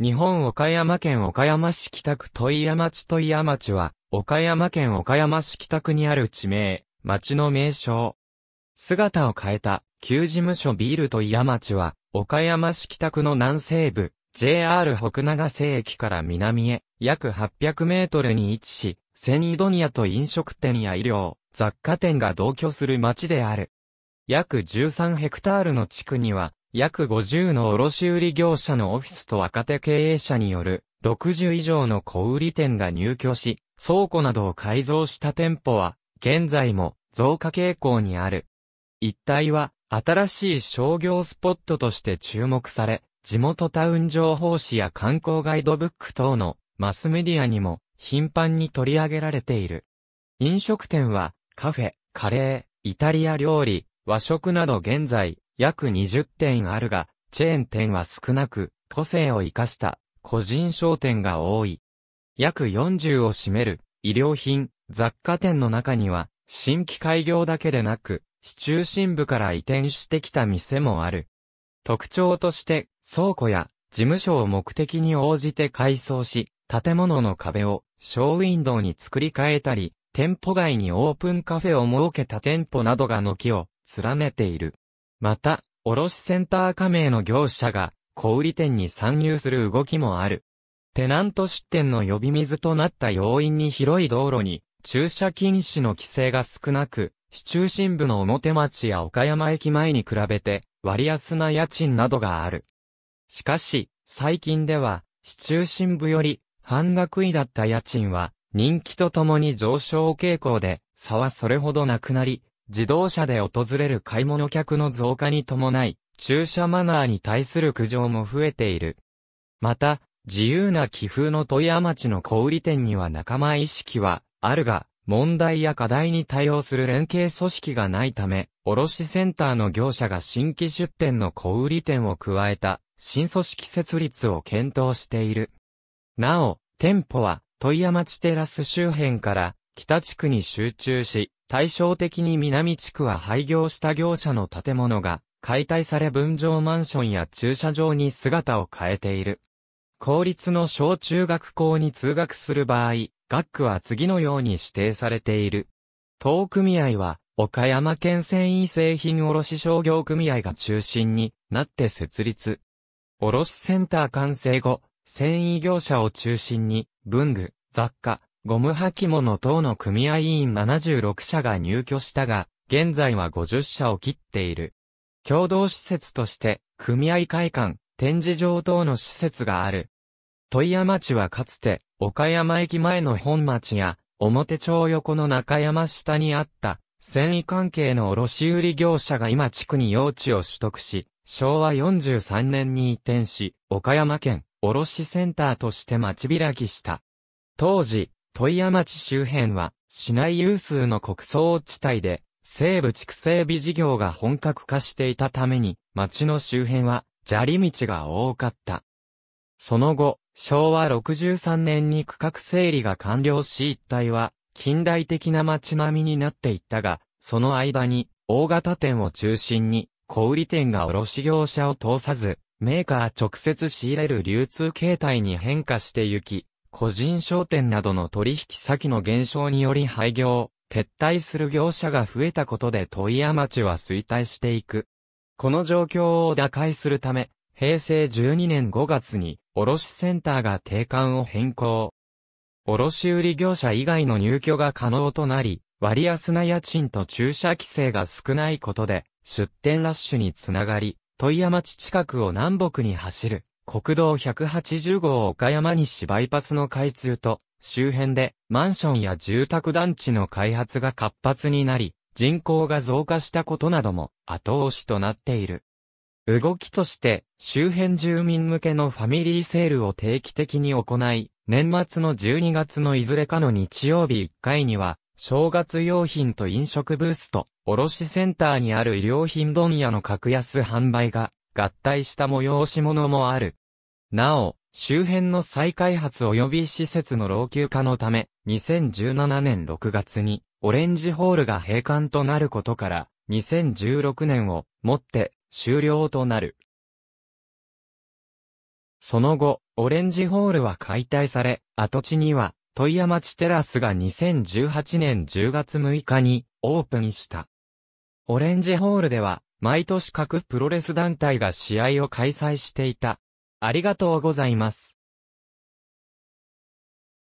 日本岡山県岡山市北区問屋町問屋町は、岡山県岡山市北区にある地名、町の名称。姿を変えた、旧事務所ビール問屋町は、岡山市北区の南西部、JR 北長瀬駅から南へ、約800メートルに位置し、セニードニアと飲食店や医療、雑貨店が同居する町である。約13ヘクタールの地区には、約50の卸売業者のオフィスと若手経営者による60以上の小売店が入居し、倉庫などを改造した店舗は、現在も増加傾向にある。一帯は、新しい商業スポットとして注目され、地元タウン情報誌や観光ガイドブック等のマスメディアにも頻繁に取り上げられている。飲食店はカフェ、カレー、イタリア料理、和食など現在約20店あるが、チェーン店は少なく、個性を生かした個人商店が多い。約40を占める医療品、雑貨店の中には、新規開業だけでなく、市中心部から移転してきた店もある。特徴として、倉庫や事務所を目的に応じて改装し、建物の壁をショーウィンドウに作り替えたり、店舗外にオープンカフェを設けた店舗などが軒を連ねている。また、卸センター加盟の業者が、小売店に参入する動きもある。テナント出店の呼び水となった要因に広い道路に、駐車禁止の規制が少なく、市中心部の表町や岡山駅前に比べて、割安な家賃などがある。しかし、最近では、市中心部より、半額以だった家賃は、人気とともに上昇傾向で、差はそれほどなくなり、自動車で訪れる買い物客の増加に伴い、駐車マナーに対する苦情も増えている。また、自由な気風の富山町の小売店には仲間意識はあるが、問題や課題に対応する連携組織がないため、卸センターの業者が新規出店の小売店を加えた新組織設立を検討している。なお、店舗は、富山町テラス周辺から北地区に集中し、対照的に南地区は廃業した業者の建物が解体され分譲マンションや駐車場に姿を変えている。公立の小中学校に通学する場合、学区は次のように指定されている。当組合は、岡山県繊維製品卸商業組合が中心になって設立。卸センター完成後、繊維業者を中心に、文具、雑貨、ゴム履物等の組合員76社が入居したが、現在は50社を切っている。共同施設として、組合会館、展示場等の施設がある。富山町はかつて、岡山駅前の本町や、表町横の中山下にあった、繊維関係の卸売業者が今地区に用地を取得し、昭和43年に移転し、岡山県卸センターとして町開きした。当時、富山町周辺は、市内有数の国葬地帯で、西部畜生美事業が本格化していたために、町の周辺は、砂利道が多かった。その後、昭和63年に区画整理が完了し一帯は、近代的な町並みになっていったが、その間に、大型店を中心に、小売店が卸業者を通さず、メーカー直接仕入れる流通形態に変化してゆき、個人商店などの取引先の減少により廃業、撤退する業者が増えたことで問屋町は衰退していく。この状況を打開するため、平成12年5月に、卸センターが定款を変更。卸売業者以外の入居が可能となり、割安な家賃と駐車規制が少ないことで、出店ラッシュにつながり、問屋町近くを南北に走る国道180号岡山西バイパスの開通と、周辺でマンションや住宅団地の開発が活発になり、人口が増加したことなども後押しとなっている。動きとして、周辺住民向けのファミリーセールを定期的に行い、年末の12月のいずれかの日曜日1回には、正月用品と飲食ブースと、卸センターにある衣料品問屋の格安販売が合体した催し物もある。なお、周辺の再開発及び施設の老朽化のため、2017年6月に、オレンジホールが閉館となることから、2016年をもって終了となる。その後、オレンジホールは解体され、跡地には、問屋町テラスが2018年10月6日にオープンした。オレンジホールでは、毎年各プロレス団体が試合を開催していた。ありがとうございます。